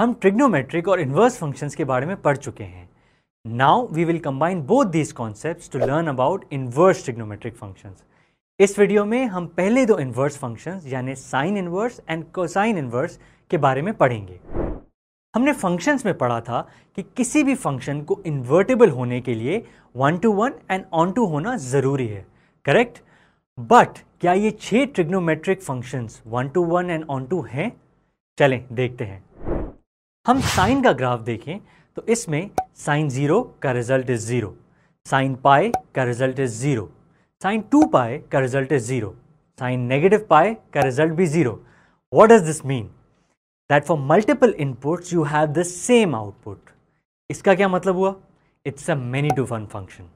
हम ट्रिग्नोमेट्रिक और inverse functions के बारे में पढ़ चुके हैं now we will combine both these concept to learn about inverse trigonometric functions इस वीडियो में हम पहले दो इन्वर्स फंक्शंस यानी sine inverse and cosine inverse के बारे में पढ़ेंगे हमने फंक्शंस में पढ़ा था कि किसी भी फंक्शन को इन्वर्टेबल होने के लिए one to one and onto होना ज़रूरी है करेक्ट बट क्या ये छह trigonometric functions one to one and onto हैं चलें देखते हैं हम साइन का ग्राफ देखें तो इसमें साइन ज़ीरो का result is zero sine pi का result is zero sine two pi का result is zero sine negative pi का रिजल्ट भी zero what does this mean that for multiple inputs you have the same output इसका क्या मतलब हुआ it's a many to one function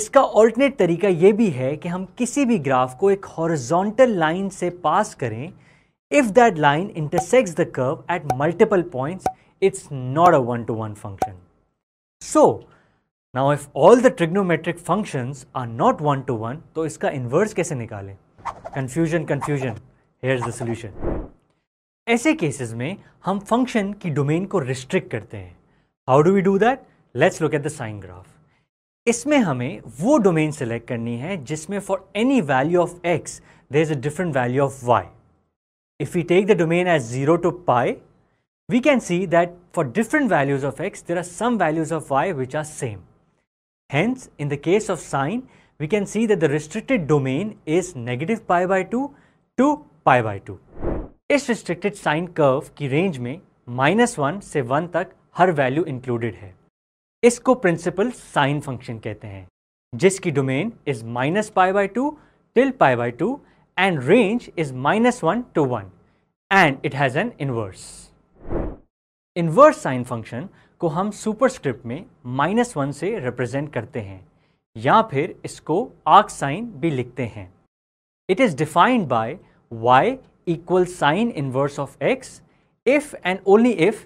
इसका alternate तरीका यह भी है कि हम किसी भी ग्राफ को एक हॉरिजॉन्टल लाइन से पास करें If that line intersects the curve at multiple points, it's not a one-to-one function. So, now if all the trigonometric functions are not one-to-one, to iska inverse kaise nikale Confusion, confusion. Here's the solution. ऐसे cases में हम function की domain को restrict करते हैं how do we do that let's look at the sine graph इसमें हमें वो डोमेन सेलेक्ट करनी है जिसमें for any value of x there is a different value of y If we take the domain as 0 to pi, we can see that for different values of x, there are some values of y which are same. Hence, in the case of sine, we can see that the restricted domain is negative pi by 2 to pi by 2. इस restricted sine curve की range में minus 1 से 1 तक हर value included है इसको principle sine function कहते हैं जिसकी domain is minus pi by 2 till pi by 2 and range is minus 1 to 1 and it has an inverse. Inverse sine function ko hum superscript में one one से represent करते हैं या फिर इसको आर्क साइन भी लिखते हैं it is y equals sine inverse of x if and only if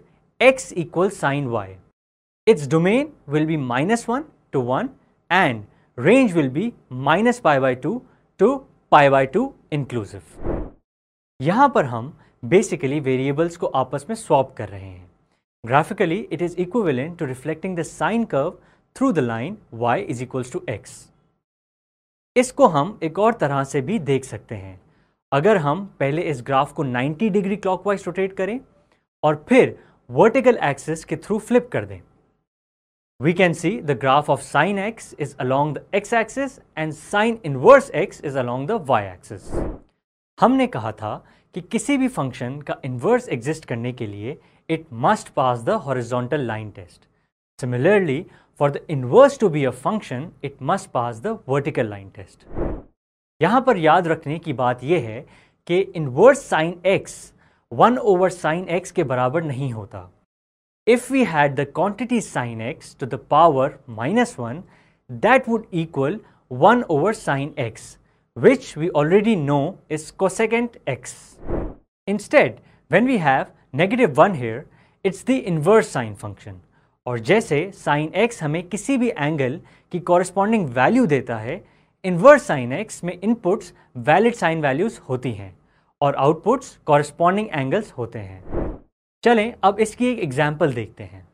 x equals sine y. Its domain will be minus 1 to 1 and range will be minus pi by 2 to pi by two inclusive यहां पर हम basically variables को आपस में swap कर रहे हैं graphically it is equivalent to reflecting the sine curve through the line y is equals to x इसको हम एक और तरह से भी देख सकते हैं अगर हम पहले इस ग्राफ को 90 डिग्री क्लॉकवाइज रोटेट करें और फिर वर्टिकल एक्सिस के थ्रू फ्लिप कर दें We can see the graph of sine x is along the x-axis and sine inverse x is along the y-axis. हमने कहा था कि किसी भी फंक्शन का इन्वर्स एग्जिस्ट करने के लिए it must pass the horizontal line test similarly for the inverse to be a function it must pass the vertical line test यहाँ पर याद रखने की बात यह है कि inverse sine x one over sine x के बराबर नहीं होता if we had the quantity sine x to the power minus 1, that would equal 1 over sine x, which we already know is cosecant x. Instead, when we have negative 1 here, it's the inverse sine function. Or, जैसे sine x हमें किसी भी angle की value value देता है sine x x inputs valid sine values होती हैं और outputs corresponding angles होते हैं चलें अब इसकी एक एग्जाम्पल देखते हैं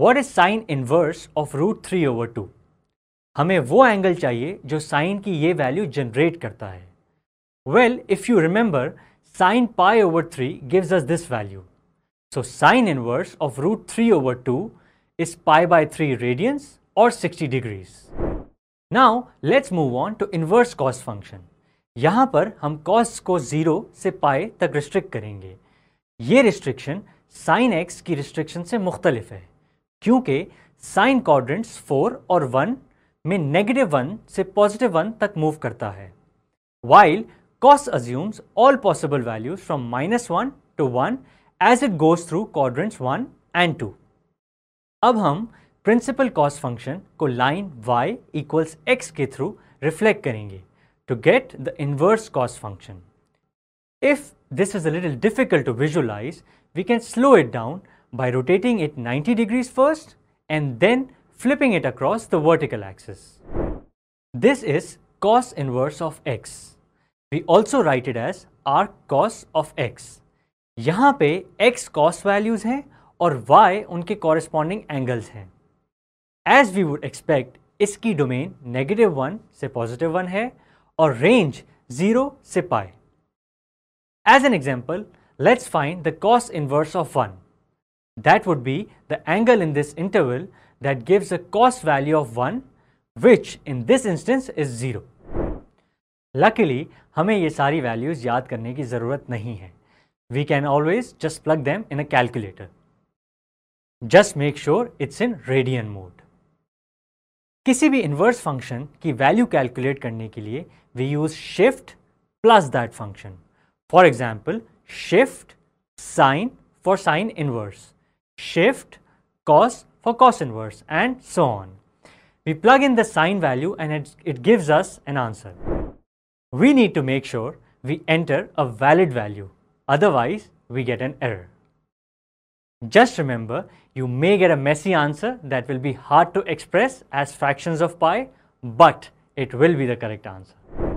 what is sine inverse of root three over two हमें वो एंगल चाहिए जो साइन की ये वैल्यू जनरेट करता है well if you remember sine pi over three gives us this value so sine inverse of root three over two is pi by three radians और sixty degrees now let's move on to inverse cos function यहाँ पर हम cos को zero से पाए तक restrict करेंगे ये रिस्ट्रिक्शन साइन एक्स की रिस्ट्रिक्शन से मुख्तलिफ है क्योंकि साइन कॉर्डेंट्स फोर और वन में नेगेटिव वन से पॉजिटिव वन तक मूव करता है while cos assumes all possible values from minus one to one as it goes through quadrants one and two अब हम प्रिंसिपल कॉस फंक्शन को line y equals x के थ्रू reflect करेंगे to get the inverse cos function if this is a little difficult to visualise we can slow it down by rotating it 90 degrees first and then flipping it across the vertical axis. This is cos inverse of x. We also write it as arc cos of x. यहाँ पे x cos values हैं और y उनके corresponding angles हैं. As we would expect, इसकी domain negative से positive है और range 0 से pi. As an example, let's find the cos inverse of 1. That would be the angle in this interval that gives a cos value of 1 which in this instance is 0. Luckily, we don't values to remember की ज़रूरत We can always just plug them in a calculator. Just make sure it's in radian mode. किसी भी inverse function की value calculate करने के लिए we use shift plus that function. For example, shift sine for sine inverse, shift cos for cos inverse and so on. We plug in the sine value and it, it gives us an answer. We need to make sure we enter a valid value, otherwise we get an error. Just remember, you may get a messy answer that will be hard to express as fractions of pi, but it will be the correct answer.